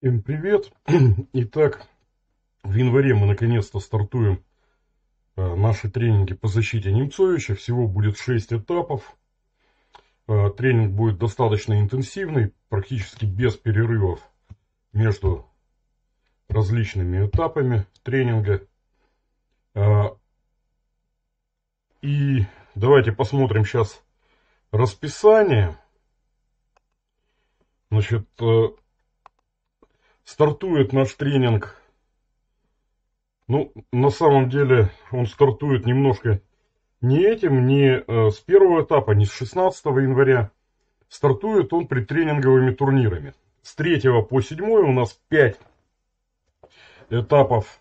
Всем привет! Итак, в январе мы наконец-то стартуем э, наши тренинги по защите Немцовича. Всего будет 6 этапов. Э, тренинг будет достаточно интенсивный, практически без перерывов между различными этапами тренинга. Э, и давайте посмотрим сейчас расписание. Значит, Стартует наш тренинг. Ну, на самом деле он стартует немножко не этим, не э, с первого этапа, не с 16 января. Стартует он предтренинговыми турнирами. С 3 по 7 у нас 5 этапов,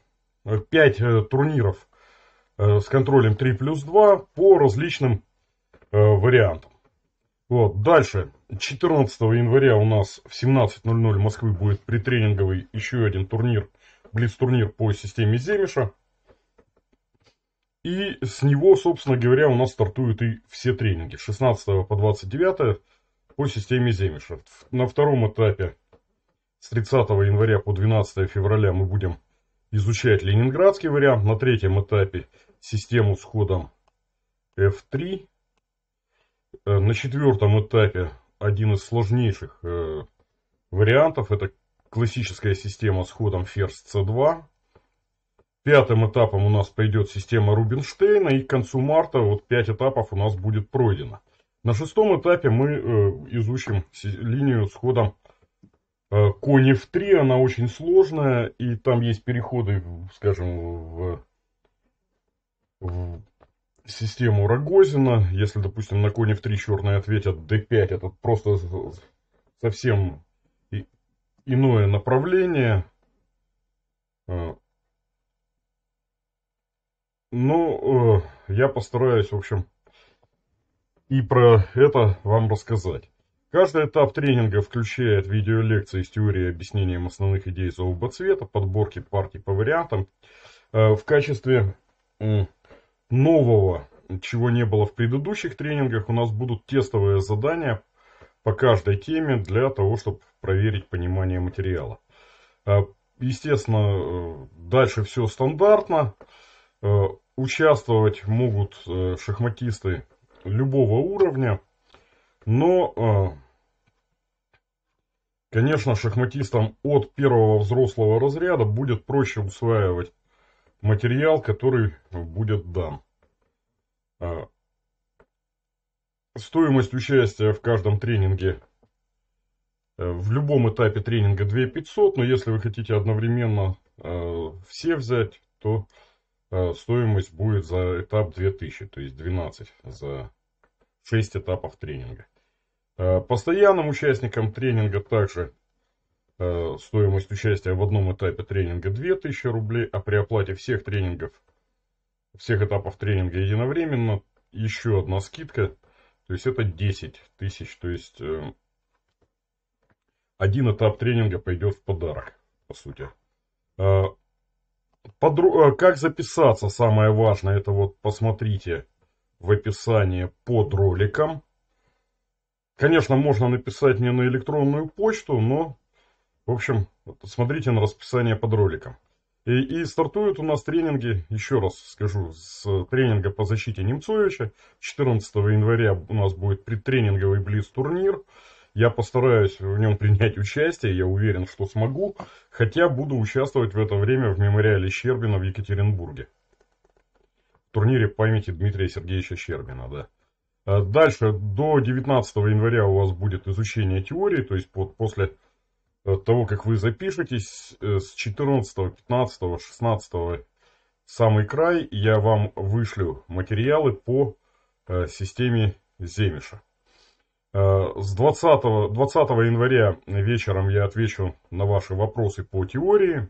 5 э, э, турниров с контролем 3 плюс 2 по различным вариантам. Вот. Дальше. 14 января у нас в 17.00 Москвы будет притренинговый еще один турнир. Блиц-турнир по системе Земиша. И с него, собственно говоря, у нас стартуют и все тренинги. 16 по 29 по системе Земиша. На втором этапе с 30 января по 12 февраля мы будем изучать ленинградский вариант. На третьем этапе систему с ходом F3. Э, на четвертом этапе один из сложнейших э, вариантов. Это классическая система с ходом ферзь c2. Пятым этапом у нас пойдет система Рубинштейна. И к концу марта вот пять этапов у нас будет пройдено. На шестом этапе мы э, изучим линию с ходом конь f3. Она очень сложная. И там есть переходы, скажем, в систему Рогозина. Если, допустим, на коне в 3 черные ответят d5, это просто совсем иное направление. А. Ну, э, я постараюсь, в общем, и про это вам рассказать. Каждый этап тренинга включает видеолекции с теорией и объяснением основных идей золота цвета, подборки партий по вариантам. Э, в качестве нового, чего не было в предыдущих тренингах. У нас будут тестовые задания по каждой теме для того, чтобы проверить понимание материала. А, естественно, э, дальше все стандартно. Э, участвовать могут э, шахматисты любого уровня, но, конечно, шахматистам от первого взрослого разряда будет проще усваивать материал, который э, будет дан. А, стоимость участия в каждом тренинге, э, в любом этапе тренинга 2500, но если вы хотите одновременно э, все взять, то стоимость будет за этап 2000, то есть 12 за 6 этапов тренинга. Постоянным участникам тренинга также Э, стоимость участия в одном этапе тренинга 2000 рублей, а при оплате всех тренингов, всех этапов тренинга единовременно еще одна скидка. То есть это 10 тысяч. То есть э, один этап тренинга пойдет в подарок, по сути. Э, Подру... Как записаться, самое важное, это вот посмотрите в описании под роликом. Конечно, можно написать мне на электронную почту, но в общем, смотрите на расписание под роликом. И, и стартуют у нас тренинги, еще раз скажу, с тренинга по защите Немцовича. 14 января у нас будет предтренинговый блиц-турнир. Я постараюсь в нем принять участие, я уверен, что смогу, хотя буду участвовать в это время в мемориале Щербина в Екатеринбурге. В турнире памяти Дмитрия Сергеевича Щербина, да. Э, дальше, до 19 января у вас будет изучение теории, то есть под, после от э, того, как вы запишетесь, э, с 14, 15, 16 самый край я вам вышлю материалы по э, системе Земиша. С 20, 20 января вечером я отвечу на ваши вопросы по теории.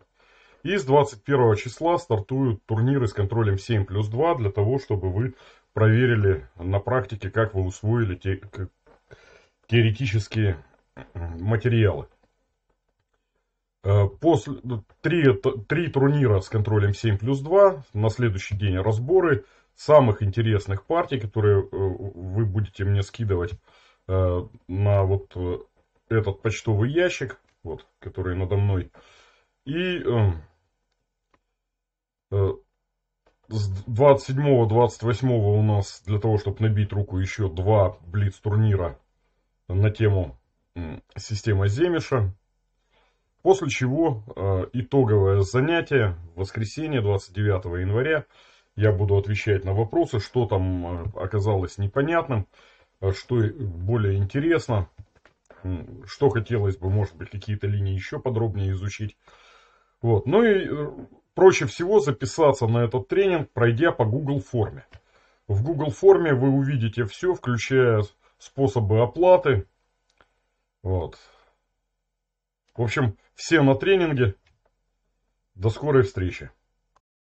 И с 21 числа стартуют турниры с контролем 7 плюс 2 для того, чтобы вы проверили на практике, как вы усвоили те, теоретические материалы. Э, после, ну, три, три турнира с контролем 7 плюс 2, на следующий день разборы самых интересных партий, которые э, вы будете мне скидывать э, на вот этот почтовый ящик, вот, который надо мной. И эм, с 27-28 у нас для того, чтобы набить руку еще два блиц-турнира на тему система Земиша. После чего э, итоговое занятие в воскресенье 29 января. Я буду отвечать на вопросы, что там э, оказалось непонятным, э, что более интересно, что хотелось бы, может быть, какие-то линии еще подробнее изучить. Вот. Ну и э, проще всего записаться на этот тренинг, пройдя по Google форме. В Google форме вы увидите все, включая способы оплаты. Вот. В общем, все на тренинге. До скорой встречи.